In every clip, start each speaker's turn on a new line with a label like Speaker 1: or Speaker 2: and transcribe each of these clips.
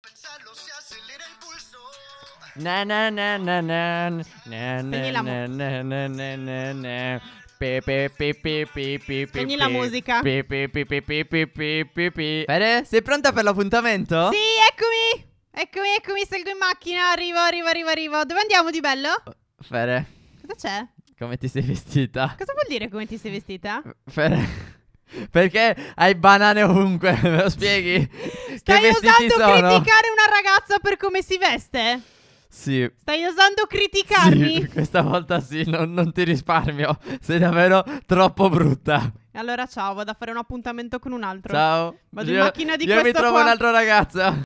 Speaker 1: Pensarlo si accelera il pulso. Na na na na na na na na na na na na na Spegni la musica. Fede, sei pronta per l'appuntamento? Sì,
Speaker 2: eccomi. Eccomi, eccomi, salgo in macchina. Arrivo, arrivo, arrivo, arrivo. Dove andiamo di bello? Fede. Cosa c'è?
Speaker 1: Come ti sei vestita?
Speaker 2: Cosa vuol dire come ti sei vestita?
Speaker 1: Fede. Perché hai banane ovunque? Me lo spieghi? Stai usando sono? criticare
Speaker 2: una ragazza per come si veste? Sì. Stai usando criticarmi? Sì,
Speaker 1: questa volta sì, non, non, ti risparmio. Sei davvero troppo brutta.
Speaker 2: Allora, ciao, vado a fare un appuntamento con un altro. Ciao. Vado io, in macchina di io questo. Io mi trovo qua. un'altra ragazza.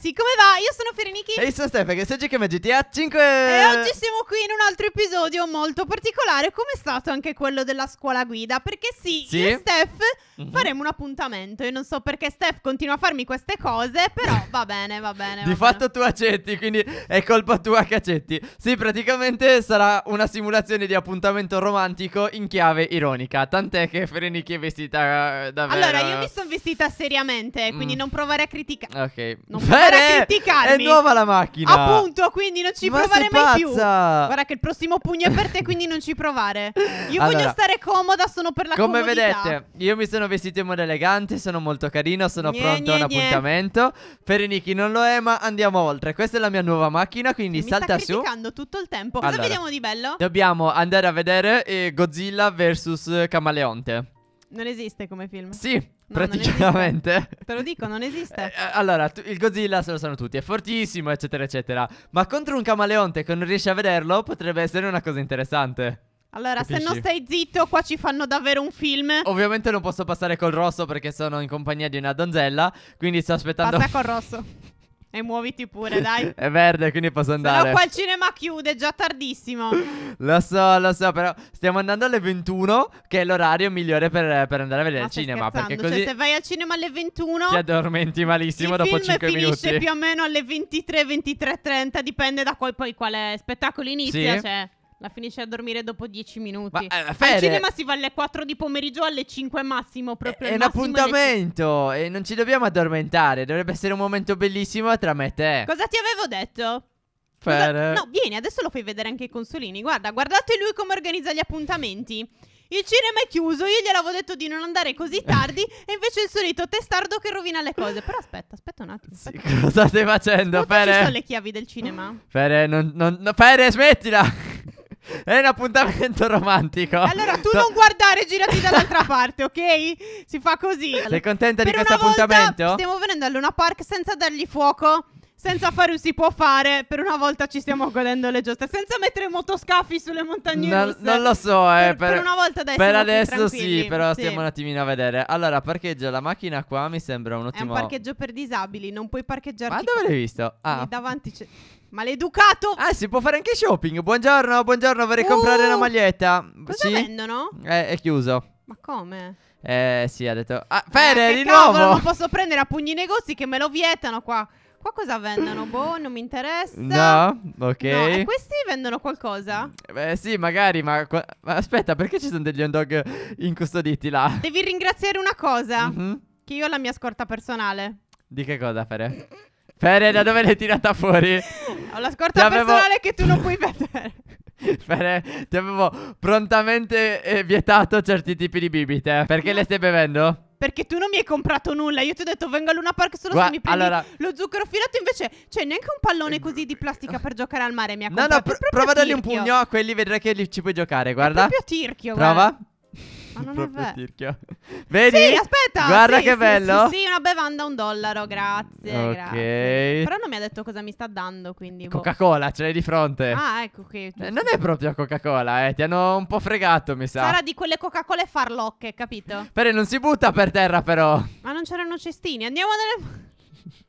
Speaker 2: ragazzi, come va? Io sono Ferenichi. E io
Speaker 1: sono Stefano, che sei GKM GTA 5. E oggi
Speaker 2: siamo qui in un altro episodio molto particolare, come è stato anche quello della scuola guida. Perché sì, sì? io e Steph mm-hmm. faremo un appuntamento. Io non so perché Steph continua a farmi queste cose, però va bene, va bene. Va Di bene.
Speaker 1: fatto tu accetti, quindi è colpa tua che accetti. Sì, praticamente sarà una simulazione di appuntamento romantico in chiave ironica. Tant'è che Ferenichi è vestita eh, davvero. Allora, io mi sono
Speaker 2: vestita seriamente, quindi mm. non provare a criticare.
Speaker 1: Ok. Non Beh, andare a criticarmi. È nuova la macchina. Appunto,
Speaker 2: quindi non ci Ma provare mai pazza. più. Guarda che il prossimo pugno è per te, quindi non ci provare. Io allora, voglio stare comoda, sono per la come Come vedete,
Speaker 1: io mi sono vestito in modo elegante, sono molto carino, sono gne, pronto gne, a un gne. appuntamento. Ferenichi non lo è, ma andiamo oltre. Questa è la mia nuova macchina, quindi mi salta sta su.
Speaker 2: Sto tutto il tempo. Cosa allora, vediamo di bello?
Speaker 1: Dobbiamo andare a vedere eh, Godzilla vs Camaleonte.
Speaker 2: Non esiste come film. Sì, No, Praticamente. Te lo dico, non esiste. Eh, eh,
Speaker 1: allora, tu, il Godzilla se lo sanno tutti, è fortissimo, eccetera, eccetera. Ma contro un camaleonte che non riesce a vederlo potrebbe essere una cosa interessante.
Speaker 2: Allora, Capisci? se non stai
Speaker 1: zitto, qua ci fanno davvero un film. Ovviamente non posso passare col rosso perché sono in compagnia di una donzella, quindi sto aspettando... Passa col
Speaker 2: rosso. E muoviti pure, dai.
Speaker 1: è verde, quindi posso andare. Però qua il
Speaker 2: cinema chiude, è già tardissimo.
Speaker 1: lo so, lo so, però stiamo andando alle 21, che è l'orario migliore per, per andare a vedere Ma il cinema. Perché così cioè, se vai
Speaker 2: al cinema alle 21, ti
Speaker 1: addormenti malissimo il dopo 5 minuti. Il finisce più o
Speaker 2: meno alle 23, 23, 30, dipende da qual, poi quale spettacolo inizia. Sì? Cioè. La finisce a dormire dopo dieci minuti. Ma, eh, Fede, Al cinema si va alle 4 di pomeriggio, alle 5 massimo. Eh, proprio è un appuntamento
Speaker 1: e non ci dobbiamo addormentare. Dovrebbe essere un momento bellissimo tra me e te. Cosa
Speaker 2: ti avevo detto?
Speaker 1: Cosa... No,
Speaker 2: vieni, adesso lo fai vedere anche ai consolini. Guarda, guardate lui come organizza gli appuntamenti. Il cinema è chiuso, io gliel'avevo detto di non andare così tardi e invece il solito testardo che rovina le cose. Però aspetta, aspetta un attimo. Aspetta.
Speaker 1: Sì, cosa stai facendo, Fere? Ci sono le
Speaker 2: chiavi del cinema?
Speaker 1: Fere, non, non, no, Fere, smettila! È un appuntamento romantico. Allora
Speaker 2: tu non guardare, girati dall'altra parte, ok? Si fa così. Sei contenta di questo appuntamento? Stiamo venendo a Luna Park senza dargli fuoco. Senza fare un si può fare, per una volta ci stiamo godendo le giuste. Senza mettere motoscafi sulle montagne no, russe. Non lo so, eh. Per, per, per una volta dai. Per adesso sì, però sì. stiamo un
Speaker 1: attimino a vedere. Allora, parcheggio la macchina qua mi sembra un ottimo. È un parcheggio
Speaker 2: per disabili, non puoi parcheggiarti. Ma dove l'hai
Speaker 1: visto? Ah. Lì
Speaker 2: davanti c'è. Maleducato! Ah, si può fare anche shopping.
Speaker 1: Buongiorno, buongiorno, vorrei Uh! comprare una maglietta. Cosa sì? vendono? Eh, è chiuso.
Speaker 2: Ma come?
Speaker 1: Eh, sì, ha detto. Ah,
Speaker 2: Fede, Eh, che di cavolo, nuovo! Non posso prendere a pugni i negozi che me lo vietano qua. Qua cosa vendono? Boh, non mi interessa. No, ok. No, e questi vendono qualcosa?
Speaker 1: Beh, sì, magari, ma, ma aspetta, perché ci sono degli hot dog incustoditi là?
Speaker 2: Devi ringraziare una cosa. Mhm. Che io ho la mia scorta personale.
Speaker 1: Di che cosa, Fede? Fede, da dove l'hai tirata fuori?
Speaker 2: Ho la scorta ti personale avevo... che tu non puoi vedere.
Speaker 1: Fede, ti avevo prontamente eh, vietato certi tipi di bibite. Perché no. le stai bevendo?
Speaker 2: Perché tu non mi hai comprato nulla. Io ti ho detto vengo a Luna Park solo Gua- se mi prendi allora... lo zucchero filato. Invece, cioè, neanche un pallone così di plastica per giocare al mare mi ha comprato. No, no, pr- prova a dargli un pugno a
Speaker 1: quelli, vedrai che li ci puoi giocare. Guarda. È
Speaker 2: proprio tirchio. Prova. Guarda. Ma non è
Speaker 1: vero. Vedi? Sì, aspetta. Guarda sì, che sì, bello. Sì,
Speaker 2: sì, una bevanda un dollaro, grazie. Ok. Grazie. Però non mi ha detto cosa mi sta dando, quindi. Boh. Coca-Cola,
Speaker 1: ce l'hai di fronte. Ah,
Speaker 2: ecco che. Eh, non è
Speaker 1: proprio Coca-Cola, eh. Ti hanno un po' fregato, mi sa. Sarà
Speaker 2: di quelle Coca-Cola farlocche, capito?
Speaker 1: Però non si butta per terra, però.
Speaker 2: Ma non c'erano cestini. Andiamo nelle.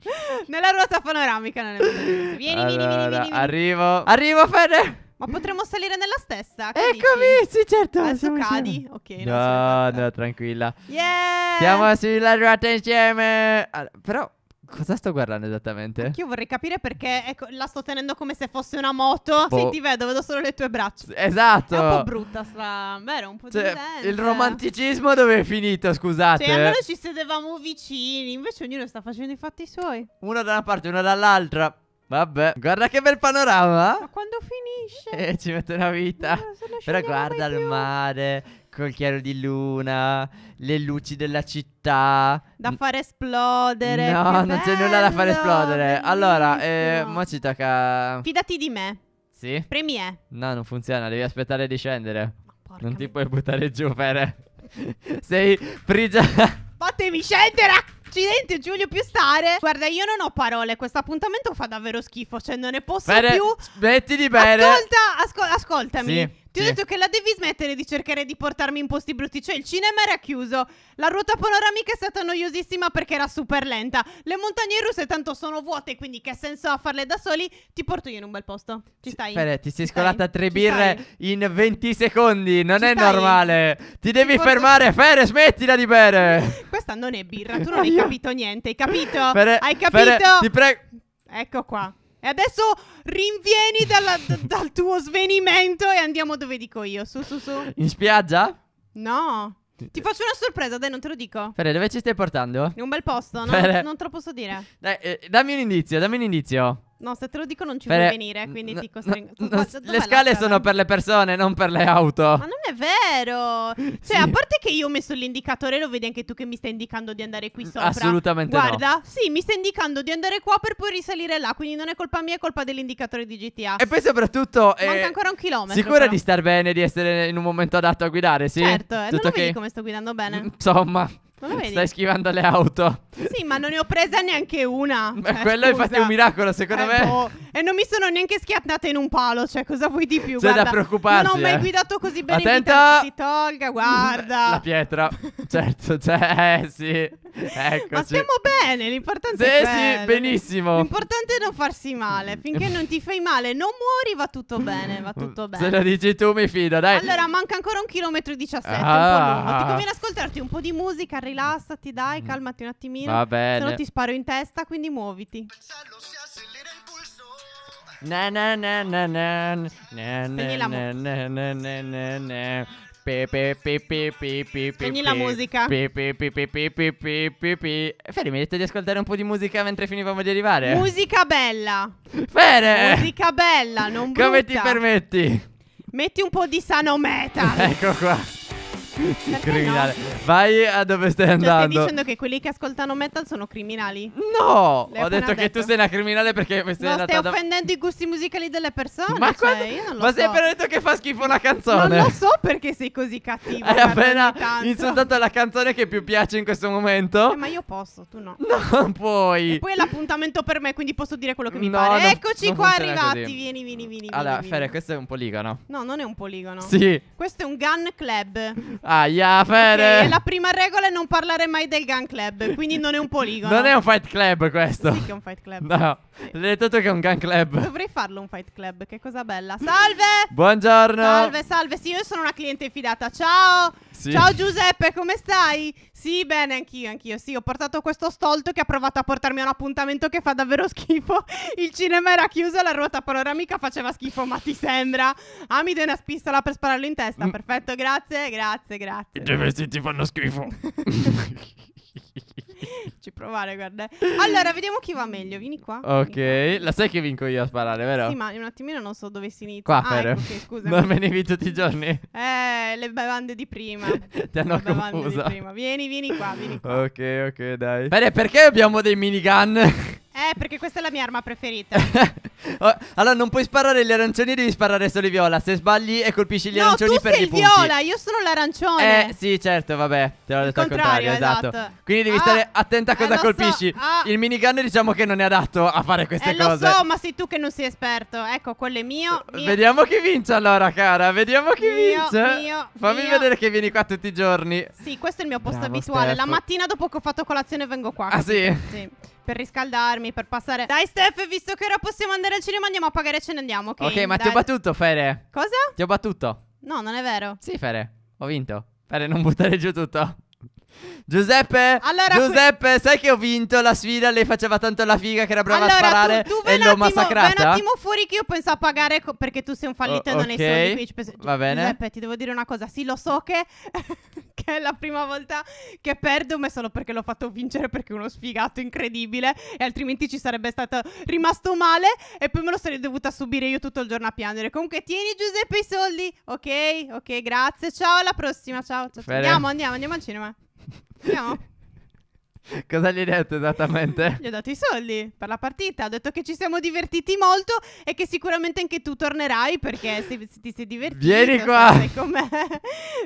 Speaker 2: Nella ruota panoramica. non Vieni, allora, vieni, vieni, vieni, vieni.
Speaker 1: Arrivo. Arrivo, Fede.
Speaker 2: Ma mm. potremmo salire nella stessa? Che Eccomi, eh, dici? sì certo. Adesso cadi? Insieme. Ok,
Speaker 1: no, no, tranquilla.
Speaker 2: Yeah!
Speaker 1: Siamo sulla ruota insieme. Allora, però... Cosa sto guardando esattamente? Anche
Speaker 2: io vorrei capire perché ecco, la sto tenendo come se fosse una moto. Boh. Sì, ti vedo, vedo solo le tue braccia. Esatto. È un po' brutta sta. Vero, un po' cioè, divertente. Il romanticismo dove è
Speaker 1: finito, scusate. Cioè, allora
Speaker 2: ci sedevamo vicini, invece ognuno sta facendo i fatti suoi.
Speaker 1: Uno da una parte, uno dall'altra. Vabbè, guarda che bel panorama. Ma quando finisce? Eh, ci mette una vita. No, Però guarda il mare, col chiaro di luna, le luci della città.
Speaker 2: Da far esplodere. No, non bello, c'è
Speaker 1: nulla da far esplodere. Bellissimo. Allora, eh, mo ci tocca.
Speaker 2: Fidati di me. Sì. Premi E.
Speaker 1: No, non funziona, devi aspettare di scendere. non ti puoi buttare giù, Fere. Sei prigioniero.
Speaker 2: Fatemi scendere a Accidente Giulio voglio più stare. Guarda, io non ho parole. Questo appuntamento fa davvero schifo. Cioè, non ne posso bene, più. Smetti di bere. Ascolta, ascol ascoltami. Sì. Ti ho detto che la devi smettere di cercare di portarmi in posti brutti. Cioè, il cinema era chiuso. La ruota panoramica è stata noiosissima perché era super lenta. Le montagne russe tanto sono vuote, quindi che senso ha farle da soli? Ti porto io in un bel posto. Ci stai? Fede, ti sei scolata stai? tre birre
Speaker 1: in 20 secondi. Non Ci è stai? normale. Ti devi porto... fermare, Fede, smettila di bere.
Speaker 2: Questa non è birra. Tu non hai capito niente. Hai capito? Fede, hai capito? Fede, ti prego. Ecco qua. E adesso rinvieni dalla, d- dal tuo svenimento e andiamo dove dico io. Su, su, su. In
Speaker 1: spiaggia?
Speaker 2: No. Ti faccio una sorpresa, dai, non te lo dico.
Speaker 1: Fede, dove ci stai portando? In un bel posto, no? Fede. Non
Speaker 2: te lo posso dire. Dai, eh,
Speaker 1: dammi un indizio, dammi un indizio.
Speaker 2: No, se te lo dico non ci per... vuoi venire, quindi no, ti costringo. No, no, le scale sono
Speaker 1: per le persone, non per le auto. Ma non
Speaker 2: è vero. Cioè, sì. a parte che io ho messo l'indicatore, lo vedi anche tu che mi stai indicando di andare qui sopra. Assolutamente Guarda, no. sì, mi stai indicando di andare qua per poi risalire là, quindi non è colpa mia, è colpa dell'indicatore di GTA. E poi soprattutto eh, manca ancora un chilometro. Sicura però.
Speaker 1: di star bene, di essere in un momento adatto a guidare, sì? Certo, eh, Tutto non okay. vedi come
Speaker 2: sto guidando bene.
Speaker 1: Insomma. Ma lo vedi? Stai schivando le auto.
Speaker 2: Sì, ma non ne ho presa neanche una. Ma cioè, quello scusa. infatti un
Speaker 1: miracolo, secondo eh, me. Boh.
Speaker 2: E non mi sono neanche schiattata in un palo, cioè cosa vuoi di più? C'è guarda, da preoccuparsi. Non ho mai eh. guidato così bene Attenta! si tolga, guarda. La
Speaker 1: pietra. certo, cioè, eh, sì. Eccoci. Ma stiamo
Speaker 2: bene, l'importante sì, è quello. Sì, benissimo. L'importante è non farsi male, finché non ti fai male, non muori, va tutto bene, va tutto bene. Se lo
Speaker 1: dici tu mi fido, dai. Allora,
Speaker 2: manca ancora un chilometro e 17, ah. un po' lungo. Ti ah. conviene ascoltarti un po' di musica rilassati, dai, calmati un attimino. Va bene. Se no ti sparo in testa, quindi muoviti.
Speaker 1: Na na na Spegni la musica. Fede, mi detto di ascoltare un po' di musica mentre finivamo di arrivare?
Speaker 2: Musica bella. Fede! Musica bella, non brutta. Come ti
Speaker 1: permetti?
Speaker 2: Metti un po' di sano metal.
Speaker 1: Ecco qua. criminale. No? Vai a dove stai cioè, andando. Stai dicendo
Speaker 2: che quelli che ascoltano metal sono criminali?
Speaker 1: No! L'hai ho detto, detto, che tu sei una criminale perché mi sei no, stai offendendo
Speaker 2: da... i gusti musicali delle persone. Ma, cioè, quando... io non lo Ma so. sei appena
Speaker 1: detto che fa schifo una canzone. Non lo so
Speaker 2: perché sei così cattivo. Hai appena insultato
Speaker 1: la canzone che più piace in questo momento. Eh, ma
Speaker 2: io posso, tu no. No,
Speaker 1: non puoi. E
Speaker 2: poi è l'appuntamento per me, quindi posso dire quello che mi no, pare. Non, Eccoci non qua arrivati. Così. Vieni, vieni, vieni. Allora,
Speaker 1: vieni, Fere, vieni. questo è un poligono.
Speaker 2: No, non è un poligono. Sì. Questo è un gun club.
Speaker 1: Aia, Fede. E la
Speaker 2: prima regola è non parlare mai del Gun Club, quindi non è un poligono. Non è un
Speaker 1: fight club questo. Sì che è un fight club. No, sì. l'hai detto che è un Gun Club. Dovrei
Speaker 2: farlo un fight club, che cosa bella. Salve!
Speaker 1: Buongiorno. Salve,
Speaker 2: salve. Sì, io sono una cliente fidata. Ciao. Sì. Ciao Giuseppe, come stai? Sì, bene, anch'io, anch'io. Sì, ho portato questo stolto che ha provato a portarmi a un appuntamento che fa davvero schifo. Il cinema era chiuso, e la ruota panoramica faceva schifo, ma ti sembra? Ah, mi dai una spistola per spararlo in testa. Mm. Perfetto, grazie, grazie, grazie. I tuoi vestiti fanno schifo. provare, guarda. Allora, vediamo chi va meglio. Vieni qua. Ok,
Speaker 1: vieni qua. la sai che vinco io a sparare, vero? Sì,
Speaker 2: ma in un attimino non so dove si inizia. Qua, ah, ecco, okay, scusa. Non me ne vi tutti i giorni. Eh, le bevande di prima. Ti hanno le confusa. Vieni, vieni qua, vieni qua.
Speaker 1: Ok, ok, dai. Bene, perché abbiamo dei minigun?
Speaker 2: Eh, perché questa è la mia arma preferita.
Speaker 1: Oh, allora, non puoi sparare gli arancioni, devi sparare solo i viola. Se sbagli e colpisci gli no, arancioni, tu sei il viola,
Speaker 2: io sono l'arancione. Eh,
Speaker 1: sì, certo, vabbè. Te l'ho detto al contrario, esatto. esatto. Quindi devi ah, stare attenta a eh, cosa eh, colpisci. So, ah. Il minigun, diciamo che non è adatto a fare queste eh, cose. Lo so,
Speaker 2: ma sei tu che non sei esperto. Ecco, quello è mio. Eh, mio.
Speaker 1: Vediamo chi vince allora, cara. Vediamo chi mio, vince. Mio, Fammi mio. vedere che vieni qua tutti i giorni.
Speaker 2: Sì, questo è il mio posto Bravo, abituale. Steph. La mattina dopo che ho fatto colazione, vengo qua. Ah, capito? sì? Sì. Per riscaldarmi scemi per passare. Dai, Steph, visto che ora possiamo andare al cinema, andiamo a pagare e ce ne andiamo. Ok, ok ma dai. ti ho
Speaker 1: battuto, Fere. Cosa? Ti ho battuto.
Speaker 2: No, non è vero. Sì,
Speaker 1: Fere, ho vinto. Fere, non buttare giù tutto. Giuseppe, allora, Giuseppe qui... sai che ho vinto la sfida? Lei faceva tanto la figa che era brava allora, a sparare tu, tu e l'ho attimo, massacrata. Vai un attimo
Speaker 2: fuori che io penso a pagare co- perché tu sei un fallito oh, e non okay. hai soldi. Quindi penso... Va bene. Giuseppe, ti devo dire una cosa. Sì, lo so che, che è la prima volta che perdo, ma è solo perché l'ho fatto vincere perché è uno sfigato incredibile e altrimenti ci sarebbe stato rimasto male e poi me lo sarei dovuta subire io tutto il giorno a piangere. Comunque tieni Giuseppe i soldi. Ok, ok, grazie. Ciao, alla prossima. Ciao, ciao. ciao. Andiamo, andiamo, andiamo al cinema. No.
Speaker 1: Cosa gli hai detto esattamente?
Speaker 2: Gli ho dato i soldi per la partita. Ho detto che ci siamo divertiti molto e che sicuramente anche tu tornerai perché se, se ti sei divertito. Vieni qua!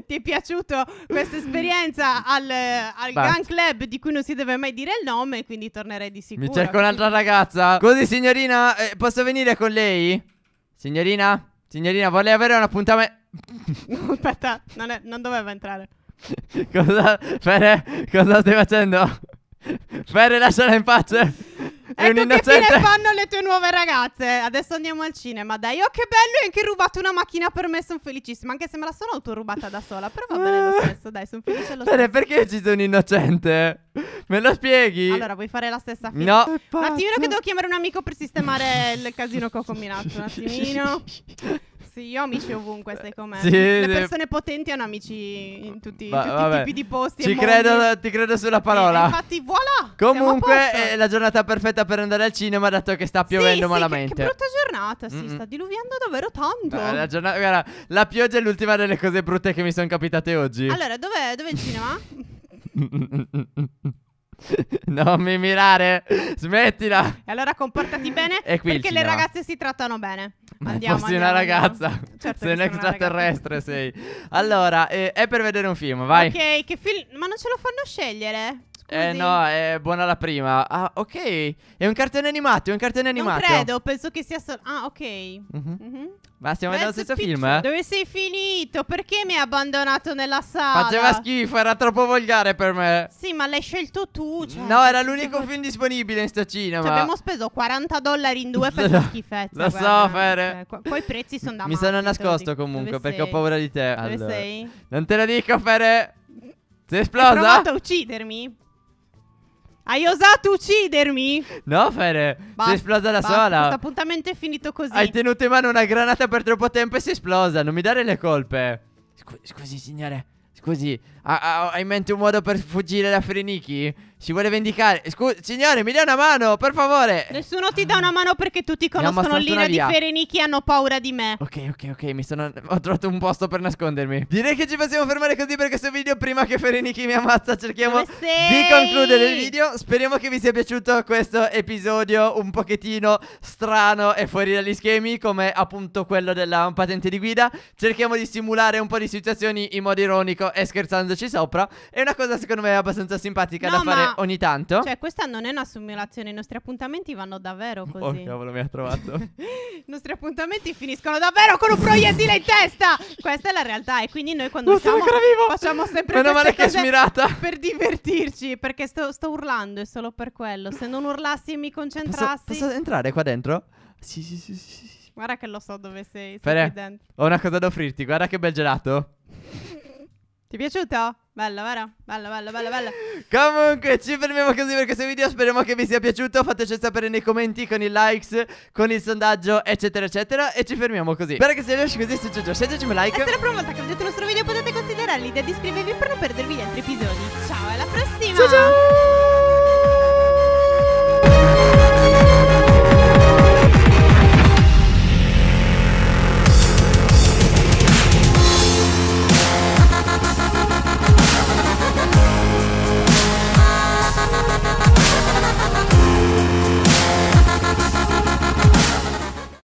Speaker 2: ti è piaciuta questa esperienza al, al Gun Club di cui non si deve mai dire il nome, quindi tornerai di sicuro. Mi cerco
Speaker 1: un'altra ragazza. Così, signorina, eh, posso venire con lei? Signorina? Signorina, vorrei avere un appuntamento.
Speaker 2: Aspetta, non, è, non doveva entrare.
Speaker 1: Cosa, Fere, cosa stai facendo? Fere, lasciala in pace. È ecco che fine fanno
Speaker 2: le tue nuove ragazze. Adesso andiamo al cinema. Dai, oh, che bello! E anche rubato una macchina per me. Sono felicissima. Anche se me la sono autorubata da sola. Però va bene lo stesso. Dai, sono felice lo Fere, stesso. perché
Speaker 1: io ci sono innocente? Me lo spieghi? Allora,
Speaker 2: vuoi fare la stessa fine? No. Un attimino che devo chiamare un amico per sistemare il casino che ho combinato. Un attimino. Sì, io ho amici ovunque, sai com'è. Sì, Le persone potenti hanno amici in tutti, va, tutti vabbè. i tipi di posti. Ci credo, ti credo sulla
Speaker 1: parola. E, infatti,
Speaker 2: voilà. Comunque, è
Speaker 1: eh, la giornata perfetta per andare al cinema, dato che sta piovendo sì, malamente. Sì, che, che brutta
Speaker 2: giornata, si mm-hmm. sta diluviando davvero tanto. No, la,
Speaker 1: giornata, guarda, la pioggia è l'ultima delle cose brutte che mi sono capitate oggi. Allora,
Speaker 2: dov'è, dov'è il cinema?
Speaker 1: non mi mirare, smettila. E
Speaker 2: allora comportati bene e qui perché le ragazze si trattano bene. Ma andiamo, fossi andiamo, certo una ragazza, certo sei un extraterrestre
Speaker 1: sei. Allora, eh, è per vedere un film, vai. Ok,
Speaker 2: che film? Ma non ce lo fanno scegliere?
Speaker 1: Eh no, è buona la prima. Ah, ok. È un cartone animato, è un cartone animato. Non credo,
Speaker 2: penso che sia solo... Ah, ok. Mm-hmm.
Speaker 1: Ma stiamo vedendo lo stesso film, eh? Dove
Speaker 2: sei finito? Perché mi hai abbandonato nella sala? Faceva
Speaker 1: schifo, era troppo volgare per me.
Speaker 2: Sì, ma l'hai scelto tu. Cioè, no, era l'unico
Speaker 1: film disponibile in sta cinema. Cioè, abbiamo
Speaker 2: speso 40 dollari in due per la schifezza. Lo so, Fere. Cioè, poi i prezzi sono da matti, Mi sono nascosto comunque perché sei? ho paura di te. Dove allora. sei?
Speaker 1: Non te lo dico, Fere. Sei esplosa? Hai provato a
Speaker 2: uccidermi? Hai osato uccidermi?
Speaker 1: No, Fede. Basta, si è esplosa da basta, sola. Questo
Speaker 2: appuntamento è finito così. Hai tenuto
Speaker 1: in mano una granata per troppo tempo e si è esplosa. Non mi dare le colpe. Scusi, scusi signore. Scusi, ha, ha, hai in mente un modo per fuggire da Freniki? Si vuole vendicare. Scusa, signore, mi dia una mano, per favore.
Speaker 2: Nessuno ti dà una mano perché tutti conoscono Lina di Ferenichi e hanno paura di me.
Speaker 1: Ok, ok, ok. Mi sono. Ho trovato un posto per nascondermi. Direi che ci possiamo fermare così perché questo video, prima che Ferenichi mi ammazza, cerchiamo di concludere il video. Speriamo che vi sia piaciuto questo episodio un pochettino strano e fuori dagli schemi, come appunto quello della patente di guida. Cerchiamo di simulare un po' di situazioni in modo ironico e scherzandoci sopra. È una cosa, secondo me, abbastanza simpatica no, da fare ogni tanto. Cioè,
Speaker 2: questa non è una simulazione, i nostri appuntamenti vanno davvero così. Oh, cavolo, mi ha trovato. I nostri appuntamenti finiscono davvero con un proiettile in testa. Questa è la realtà e quindi noi quando siamo facciamo sempre Meno male che è smirata. per divertirci, perché sto, sto, urlando è solo per quello. Se non urlassi e mi concentrassi Posso, posso
Speaker 1: entrare qua dentro? Sì, sì, sì, sì,
Speaker 2: Guarda che lo so dove sei, Fede,
Speaker 1: Ho una cosa da offrirti, guarda che bel gelato.
Speaker 2: Ti è piaciuto? Bella, vero? Bella, bella, bella, bella. Comunque,
Speaker 1: ci fermiamo così per questo video. Speriamo che vi sia piaciuto. Fateci sapere nei commenti con i likes, con il sondaggio, eccetera, eccetera. E ci fermiamo così. Spero che se sia riuscito così. Se ci piace, un like. E se la
Speaker 2: prima volta che vedete il nostro video potete considerare l'idea di iscrivervi per non perdervi gli altri episodi. Ciao, alla prossima! Ciao, ciao!